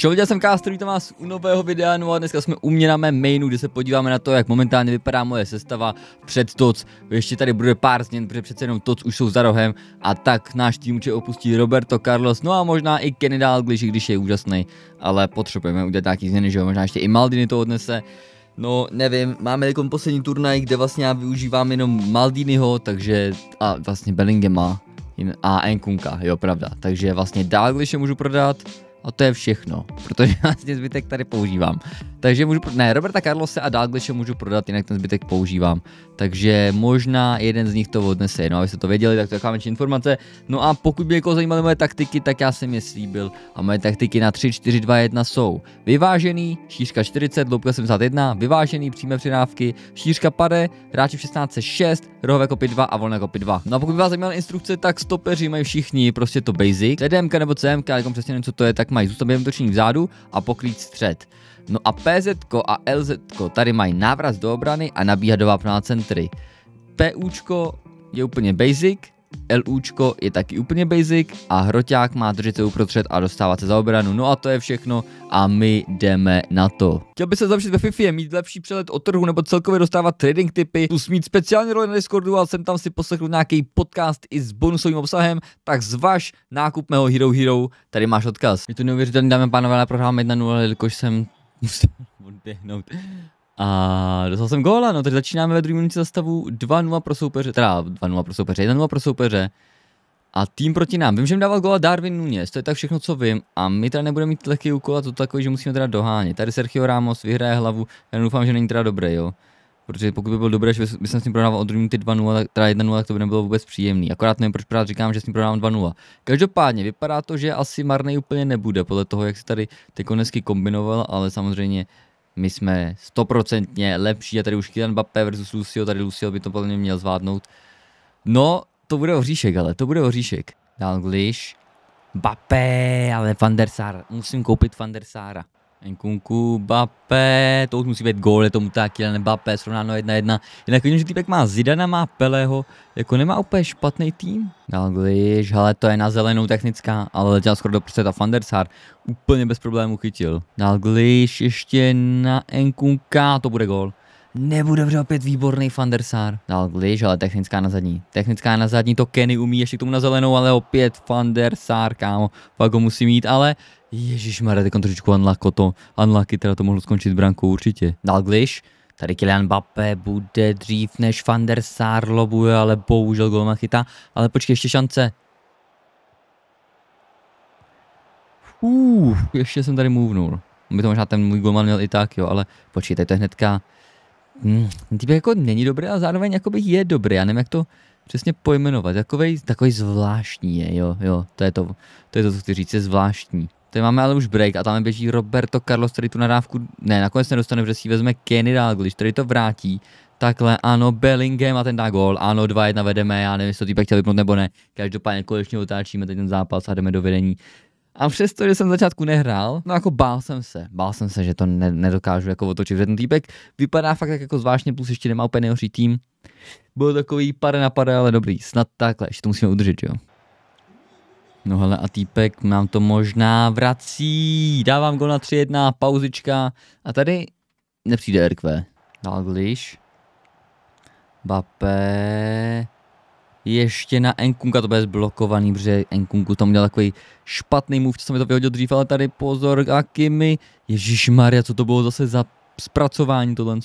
Čau, viděl jsem Castrovi vítám vás u nového videa, no a dneska jsme u mě na mém mainu, kde se podíváme na to, jak momentálně vypadá moje sestava před TOC. Ještě tady bude pár změn, protože přece jenom TOC už jsou za rohem a tak náš tým může opustí Roberto Carlos, no a možná i Kenny Dalglish, když je úžasný, ale potřebujeme udělat nějaký změny, že jo, možná ještě i Maldini to odnese. No, nevím, máme jako poslední turnaj, kde vlastně já využívám jenom Maldiniho, takže a vlastně Bellingema a Enkunka, jo, pravda. Takže vlastně Dalglish můžu prodat, a to je všechno, protože já zbytek tady používám. Takže můžu, ne, Roberta Carlose a Dalgliše můžu prodat, jinak ten zbytek používám. Takže možná jeden z nich to odnese, no abyste to věděli, tak to je menší informace. No a pokud by někoho zajímaly moje taktiky, tak já jsem je slíbil a moje taktiky na 3, 4, 2, 1 jsou vyvážený, šířka 40, loupka 71, vyvážený, přímé přidávky, šířka pade, hráči 16 6, rohové kopy 2 a volné kopy 2. No a pokud by vás zajímaly instrukce, tak stopeři mají všichni prostě to basic, CDMka nebo CMK, jako přesně nevím, co to je, tak mají zůstat během točení vzadu a pokrýt střed. No a PZ a LZ tady mají návraz do obrany a do plná centry. PUčko je úplně basic, LUčko je taky úplně basic a hroťák má držet se uprostřed a dostávat se za obranu. No a to je všechno a my jdeme na to. Chtěl by se zlepšit ve FIFI, mít lepší přehled o trhu nebo celkově dostávat trading tipy, plus mít speciální roli na Discordu a jsem tam si poslechl nějaký podcast i s bonusovým obsahem, tak zvaž nákup mého Hero Hero, tady máš odkaz. Je to neuvěřitelné, dáme a pánové, na prohrám 1-0, jelikož jsem odběhnout. A dostal jsem góla, no takže začínáme ve druhém minutě zastavu 2-0 pro soupeře, teda 2-0 pro soupeře, 1-0 pro soupeře. A tým proti nám. Vím, že mi dával góla Darwin Nunes, to je tak všechno, co vím. A my teda nebudeme mít lehký úkol a to takový, že musíme teda dohánět. Tady Sergio Ramos vyhraje hlavu, já doufám, že není teda dobrý, jo protože pokud by byl dobré, že by jsem s ním prodával od ty 2-0, teda 1-0, tak to by nebylo vůbec příjemný. Akorát nevím, proč právě říkám, že s ním prodávám 2-0. Každopádně vypadá to, že asi marný úplně nebude, podle toho, jak si tady ty konecky kombinoval, ale samozřejmě my jsme stoprocentně lepší a tady už Kylian Mbappé versus Lucio, tady Lucio by to podle mě měl zvládnout. No, to bude oříšek, ale to bude oříšek. Dal Dalglish, Bappé, ale Van der Sar. Musím koupit Van der Nkunku, Bape, to už musí být gól, je tomu tak, Kylian Bape, srovnáno 1-1. Jinak vidím, že týpek má Zidana, má Pelého, jako nemá úplně špatný tým. No, Dalgliš, hele, to je na zelenou technická, ale letěl skoro do prostě ta Fandersar, úplně bez problémů chytil. No, Dalgliš ještě na Nkunka, to bude gól. Nebude dobře, opět výborný Fandersar. No, Dalgliš, ale technická na zadní. Technická na zadní, to Kenny umí ještě k tomu na zelenou, ale opět Fandersar, kámo. Pak ho musí mít, ale Ježíš Mare, teď trošičku unlocko to, unlucky teda to mohlo skončit brankou určitě. No Dal Tady Kylian Mbappé bude dřív než Van der Sar lobuje, ale bohužel golma chytá. Ale počkej, ještě šance. Uf, ještě jsem tady mluvnul. By to možná ten můj golman měl i tak, jo, ale počkej, to je hnedka... Hmm, ten jako není dobrý, ale zároveň jako je dobrý, já nevím, jak to přesně pojmenovat. Takovej, takový zvláštní je, jo, jo, to je to, to je to, co chci říct, je zvláštní. Tady máme ale už break a tam běží Roberto Carlos, který tu nadávku, ne, nakonec nedostane, protože si vezme Kenny Dalglish, který to vrátí. Takhle, ano, Bellingham a ten dá gol, ano, 2-1 vedeme, já nevím, jestli to týpek chtěl vypnout nebo ne. Každopádně konečně otáčíme teď ten zápas a jdeme do vedení. A přesto, že jsem v začátku nehrál, no jako bál jsem se, bál jsem se, že to ne- nedokážu jako otočit, že ten týpek vypadá fakt tak jako zvláštně, plus ještě nemá úplně nejhorší tým. Byl takový pade na ale dobrý, snad takhle, ještě to musíme udržet, jo. No hele a týpek nám to možná vrací. Dávám go na 3-1, pauzička. A tady nepřijde RQ. Dalglish. Bape. Ještě na Enkunga, to bude zblokovaný, protože Enkunku tam měl takový špatný move, co mi to vyhodil dřív, ale tady pozor, Akimi. Ježíš Maria, co to bylo zase za zpracování tohle.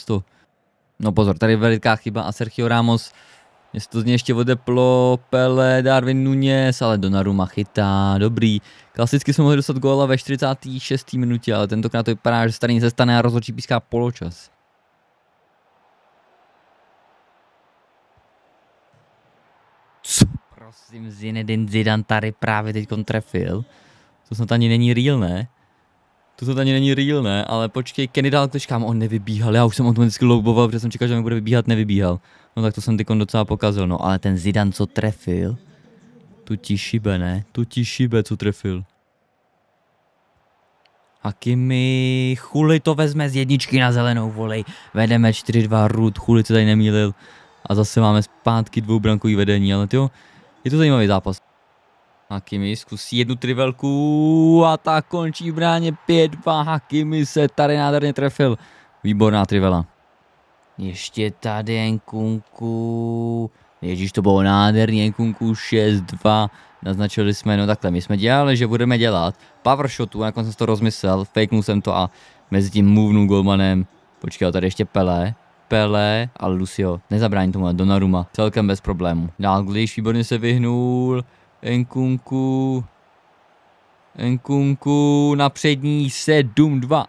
No pozor, tady veliká chyba a Sergio Ramos se to z něj ještě odeplo Pele, Darwin Nunes, ale Donnarumma chytá, dobrý. Klasicky jsme mohli dostat góla ve 46. minutě, ale tentokrát to vypadá, že starý se stane a rozhodčí píská poločas. Co? Prosím, Zinedine Zidane tady právě teď trefil. To snad ani není real, ne? To to ani není real, ne? Ale počkej, Kenny dál klič, on nevybíhal. Já už jsem automaticky louboval, protože jsem čekal, že mi bude vybíhat, nevybíhal. No tak to jsem tykon docela pokazil, no ale ten Zidan, co trefil, tu ti šibe, ne? Tu ti šibe, co trefil. Hakimi, Chuli to vezme z jedničky na zelenou volej. Vedeme 4-2, Rud, Chuli se tady nemýlil. A zase máme zpátky dvoubrankový vedení, ale jo, je to zajímavý zápas. Hakimi zkusí jednu trivelku a ta končí v bráně 5-2. Hakimi se tady nádherně trefil. Výborná trivela. Ještě tady Nkunku. Ježíš, to bylo nádherný, Nkunku 6-2. Naznačili jsme, no takhle, my jsme dělali, že budeme dělat power shotu, nakonec jsem to rozmyslel, fakenul jsem to a mezi tím movenu golmanem. Počkej, tady ještě Pele. Pele, ale Lucio, nezabrání tomu, Donaruma, celkem bez problému. když výborně se vyhnul, Enkunku. Enkunku na přední 7-2.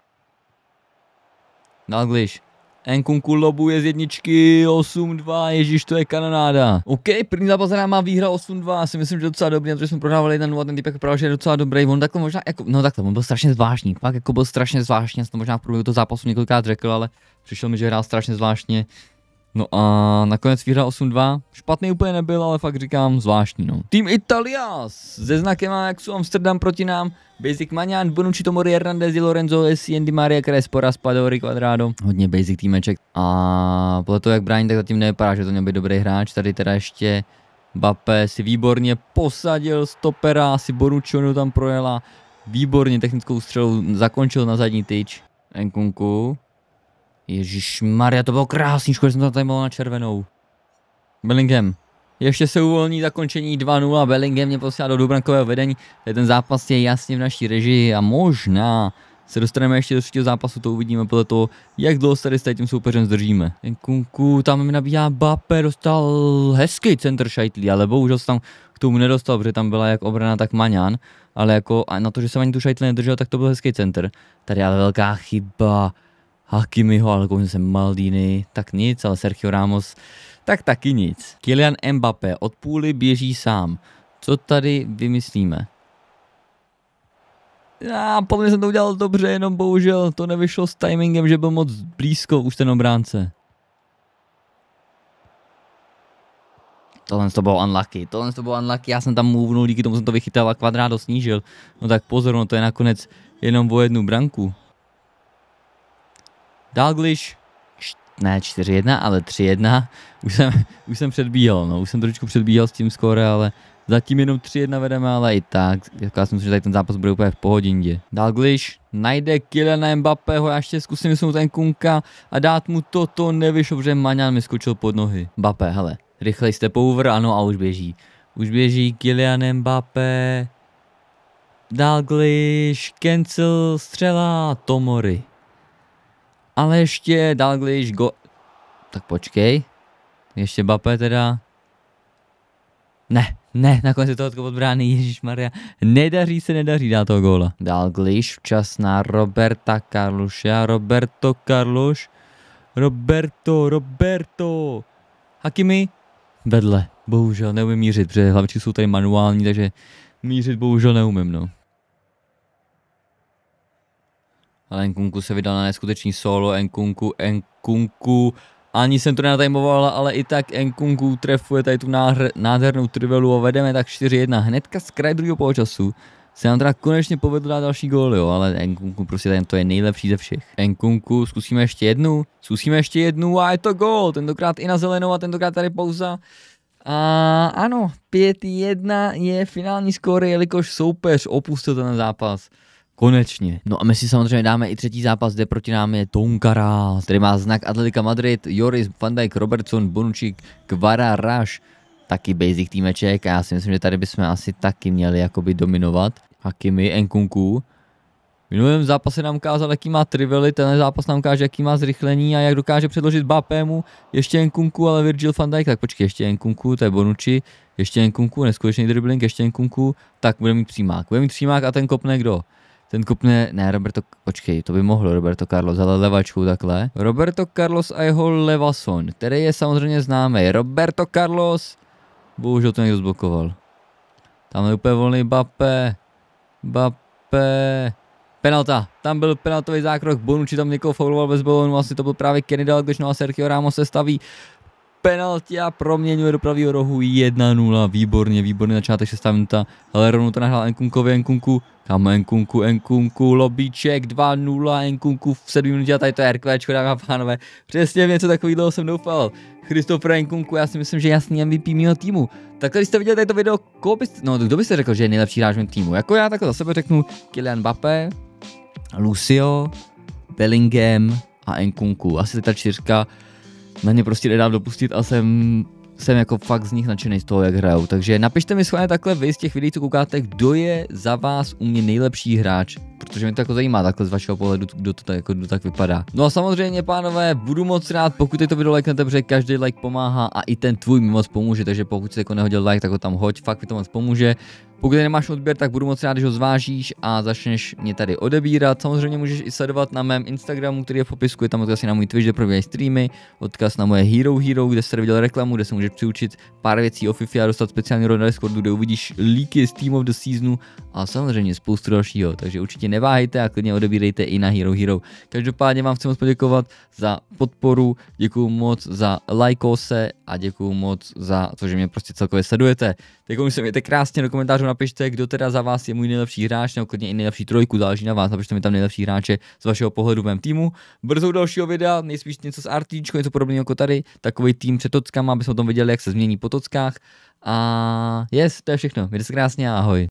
Dalglish. Enkunku lobuje z jedničky 8-2, ježíš to je kanonáda. OK, první zápas má výhra 8-2, asi myslím, že docela dobrý, protože jsme prohrávali 1-0 a ten typ jako právě, že je docela dobrý. On takhle možná, jako, no takhle, on byl strašně zvláštní, pak jako byl strašně zvláštní, já jsem to možná v průběhu toho zápasu několikrát řekl, ale přišel mi, že hrál strašně zvláštně. No a nakonec výhra 8-2. Špatný úplně nebyl, ale fakt říkám zvláštní. No. Tým Italias se znakem a jak jsou Amsterdam proti nám. Basic Manian, Bonucci, Tomori, Hernandez, Di Lorenzo, Essi, Maria, Crespo, Raspadori, Quadrado. Hodně basic týmeček. A podle toho, jak brání, tak zatím nevypadá, že to měl být dobrý hráč. Tady teda ještě Bape si výborně posadil stopera, asi Bonuccionu tam projela. Výborně technickou střelu zakončil na zadní tyč. Enkunku. Ježíš Maria, to bylo krásný, škoda, že jsem to tady mohl na červenou. Bellingham. Ještě se uvolní zakončení 2-0, Bellingham mě posílá do Dubrankového vedení, tady ten zápas je jasně v naší režii a možná se dostaneme ještě do třetího zápasu, to uvidíme podle toho, jak dlouho se tady s tím soupeřem zdržíme. Ten Kunku tam mi nabíhá Bape, dostal hezký center šajtlí, ale bohužel se tam k tomu nedostal, protože tam byla jak obrana, tak Maňan, ale jako a na to, že se ani tu šajtlí nedržel, tak to byl hezký center. Tady ale velká chyba, Hakimiho, ale kouknu se Maldini, tak nic, ale Sergio Ramos, tak taky nic. Kylian Mbappé od půly běží sám. Co tady vymyslíme? Já, podle mě jsem to udělal dobře, jenom bohužel to nevyšlo s timingem, že byl moc blízko už ten obránce. Tohle to bylo unlucky, tohle to bylo unlucky, já jsem tam mluvnul, díky tomu jsem to vychytal a kvadrát snížil. No tak pozor, no to je nakonec jenom o jednu branku. Dalglish, ne 4-1, ale 3-1. Už jsem, už jsem předbíhal, no, už jsem trošku předbíhal s tím skóre, ale zatím jenom 3-1 vedeme, ale i tak. Já si myslím, že tady ten zápas bude úplně v pohodině. Dalglish najde Kyliana Mbappého, já ještě zkusím vysnout ten Kunka a dát mu toto, nevyšlo, protože Maňan mi skočil pod nohy. Mbappé, hele, rychlej step over, ano a už běží. Už běží Kylian Mbappé. Dalglish, cancel, střela, Tomory ale ještě Dalglish go... Tak počkej. Ještě Bape teda. Ne, ne, nakonec je to odkop od Ježíš Maria. Nedaří se, nedaří dát toho góla. Dalglish včas na Roberta Karluša, Roberto Karluš, Roberto, Roberto. Hakimi vedle. Bohužel neumím mířit, protože hlavičky jsou tady manuální, takže mířit bohužel neumím, no. Ale Nkunku se vydal na neskutečný solo, Nkunku, Nkunku, ani jsem to nenatajmoval, ale i tak Nkunku trefuje tady tu náhr, nádhernou trivelu a vedeme tak 4-1 hnedka z kraje druhého poločasu. Se nám teda konečně povedlo dát další gól, jo, ale Nkunku prostě ten to je nejlepší ze všech. Nkunku, zkusíme ještě jednu, zkusíme ještě jednu a je to gól, tentokrát i na zelenou a tentokrát tady pauza. A ano, 5-1 je finální skóre, jelikož soupeř opustil ten zápas. Konečně. No a my si samozřejmě dáme i třetí zápas, kde proti nám je Tonkara, který má znak Atletika Madrid, Joris, Van Dijk, Robertson, Bonucci, Kvara, Raš, taky basic týmeček a já si myslím, že tady bychom asi taky měli jakoby dominovat. Hakimi, Nkunku. V minulém zápase nám ukázal, jaký má trively, ten zápas nám ukáže, jaký má zrychlení a jak dokáže předložit Bapému ještě Nkunku, ale Virgil van Dijk, tak počkej, ještě Nkunku, to je Bonucci, ještě Nkunku, neskutečný dribbling, ještě Nkunku, tak bude mít přímák. Bude mít přímák a ten kopne kdo? Ten kupne, ne, Roberto, počkej, to by mohlo Roberto Carlos, ale levačku takhle. Roberto Carlos a jeho Levason, který je samozřejmě známý. Roberto Carlos, bohužel to někdo zblokoval. Tam je úplně volný Bape, Bape, penalta, tam byl penaltový zákrok, Bonucci tam někoho fauloval bez bolonu, asi to byl právě Kennedy, když no a Sergio Ramos se staví penalti a proměňuje do pravého rohu 1-0. Výborně, výborný začátek 6 minuta. Ale rovnou to nahrál Enkunkovi, Enkunku. Kam Enkunku, Enkunku, Lobíček 2-0, Enkunku v 7 minutě a tady to je RKčko, dámy a pánové. Přesně v něco takového jsem doufal. Christopher Enkunku, já si myslím, že jasný MVP mého týmu. Tak když jste viděli tady to video, koho byste, no, kdo byste řekl, že je nejlepší hráč mého týmu? Jako já takhle za sebe řeknu Kylian Mbappé, Lucio, Bellingham a Enkunku. Asi ta čtyřka na ně prostě nedám dopustit a jsem jsem jako fakt z nich nadšený z toho, jak hrajou. Takže napište mi schválně takhle vy z těch videí, co koukáte, kdo je za vás u mě nejlepší hráč protože mě to jako zajímá takhle z vašeho pohledu, kdo to tak, jako, kdo tak vypadá. No a samozřejmě, pánové, budu moc rád, pokud to video liknete, protože každý like pomáhá a i ten tvůj mi moc pomůže, takže pokud jsi jako nehodil like, tak ho tam hoď, fakt mi to moc pomůže. Pokud nemáš odběr, tak budu moc rád, když ho zvážíš a začneš mě tady odebírat. Samozřejmě můžeš i sledovat na mém Instagramu, který je v popisku, je tam odkaz na můj Twitch, kde probíhají streamy, odkaz na moje Hero Hero, kde jste viděl reklamu, kde se můžeš přiučit pár věcí o FIFA a dostat speciální rod na Discordu, kde uvidíš líky z Team of the Seasonu a samozřejmě spoustu dalšího, takže určitě ne neváhejte a klidně odebírejte i na Hero Hero. Každopádně vám chci moc poděkovat za podporu, děkuji moc za lajkose a děkuji moc za to, že mě prostě celkově sledujete. Tak už se mějte krásně do komentářů napište, kdo teda za vás je můj nejlepší hráč, nebo klidně i nejlepší trojku, záleží na vás, napište mi tam nejlepší hráče z vašeho pohledu v mém týmu. Brzo dalšího videa, nejspíš něco s RT, něco podobného jako tady, takový tým před tockama, abychom o tom viděli, jak se změní po tockách. A yes, to je všechno. Mějte se krásně ahoj.